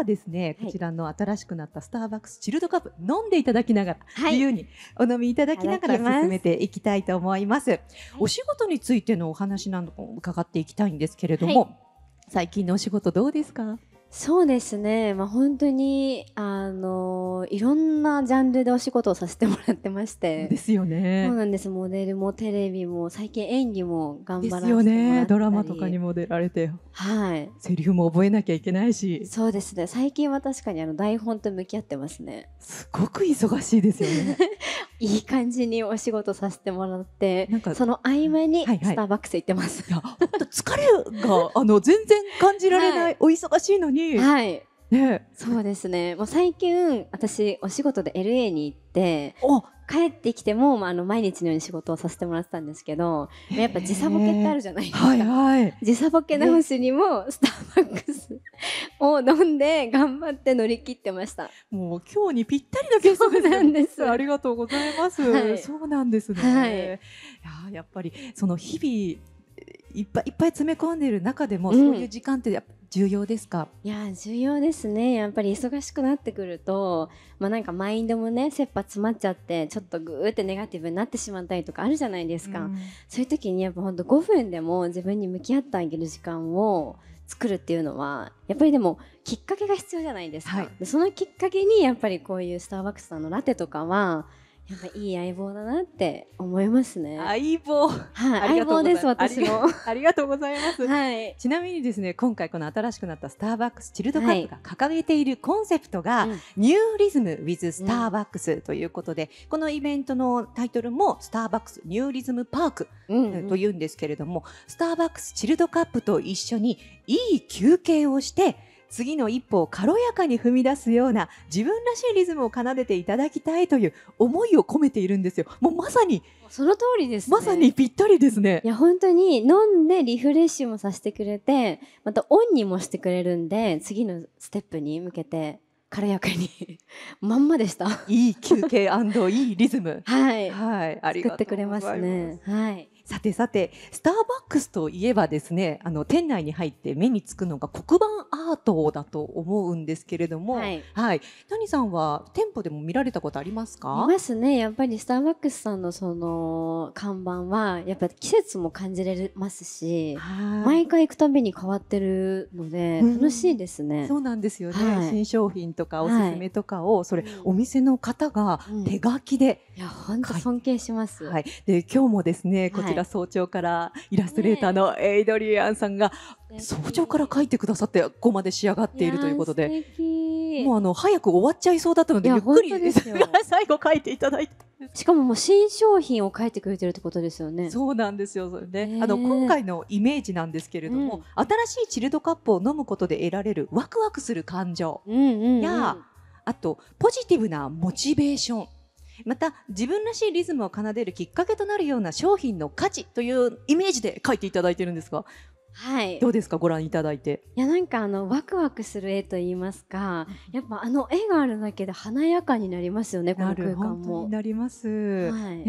はですね、こちらの新しくなったスターバックスチルドカップ飲んでいただきながら、自由にお飲みいただきながら進めていきたいと思います。お仕事についてのお話なども伺っていきたいんですけれども、最近のお仕事どうですかそうですね、まあ、本当にあのいろんなジャンルでお仕事をさせてもらってましてですよねそうなんですモデルもテレビも最近演技も頑張らせてもらったりですよねドラマとかにも出られてはいセリフも覚えなきゃいけないしそうですね最近は確かにあの台本と向き合ってますねすごく忙しいですよね いい感じにお仕事させてもらってなんかその合間にスターバックス行ってます、はいはい、いや疲れがあの全然感じられない、はい、お忙しいのに、はい、ね、そうですねもう最近私お仕事で LA に行って帰ってきても、まあ、あの毎日のように仕事をさせてもらってたんですけどやっぱ時差ボケってあるじゃないですか、はいはい、時差ボケ直しにもスターバックス を飲んで頑張って乗り切ってましたもう今日にぴったりのゲストなんですありがとうございます、はい、そうなんですね、はい、いややっぱりその日々いっぱいいっぱい詰め込んでいる中でも、うん、そういう時間ってやっぱ重要ですかいや重要ですねやっぱり忙しくなってくるとまあなんかマインドもね切羽詰まっちゃってちょっとグーってネガティブになってしまったりとかあるじゃないですか、うん、そういう時にやっぱ本当と5分でも自分に向き合ってあげる時間を作るっていうのはやっぱりでもきっかけが必要じゃないですか、はい、そのきっかけにやっぱりこういうスターバックスさんのラテとかはやっぱいい相棒だなって思いますね。相棒。はい、相棒です私も。ありがとうございます。はい。ちなみにですね、今回この新しくなったスターバックスチルドカップが掲げているコンセプトが、ニューリズム with スターバックスということで、このイベントのタイトルもスターバックスニューリズムパークというんですけれども、スターバックスチルドカップと一緒にいい休憩をして。次の一歩を軽やかに踏み出すような自分らしいリズムを奏でていただきたいという思いを込めているんですよ。もうまさにその通りです、ね、まさにぴったりですね。いや本当に飲んでリフレッシュもさせてくれて、またオンにもしてくれるんで次のステップに向けて軽やかに まんまでしたいい休憩いいリズム。はい。はい。ありがとうございます。作ってくれますね。はい。さてさてスターバックスといえばですねあの店内に入って目につくのが黒板アートだと思うんですけれども、はい、はい、谷さんは店舗でも見られたことありますか？見ますね。やっぱりスターバックスさんのその看板はやっぱり季節も感じられますし、毎回行くたびに変わってるので楽しいですね。うん、そうなんですよね、はい、新商品とかおすすめとかを、はい、それお店の方が手書きで、うん、いや本当尊敬します。はい。で今日もですねこちら早朝からイラストレーターのエイドリアンさんが早朝から描いてくださってここまで仕上がっているということでもうあの早く終わっちゃいそうだったのでゆっくりです最後描いていただいて。しかももう新商品を書いてくれてるってことですよね。そうなんですよ。それで、あの今回のイメージなんですけれども、うん、新しいチルドカップを飲むことで得られるワクワクする感情や、あとポジティブなモチベーション。また自分らしいリズムを奏でるきっかけとなるような商品の価値というイメージで書いていただいてるんですがはい、どうですかご覧いただいていやなんかあのワクワクする絵といいますかやっぱあの絵があるだけで華やかになりますよねこの空間も。なります、はい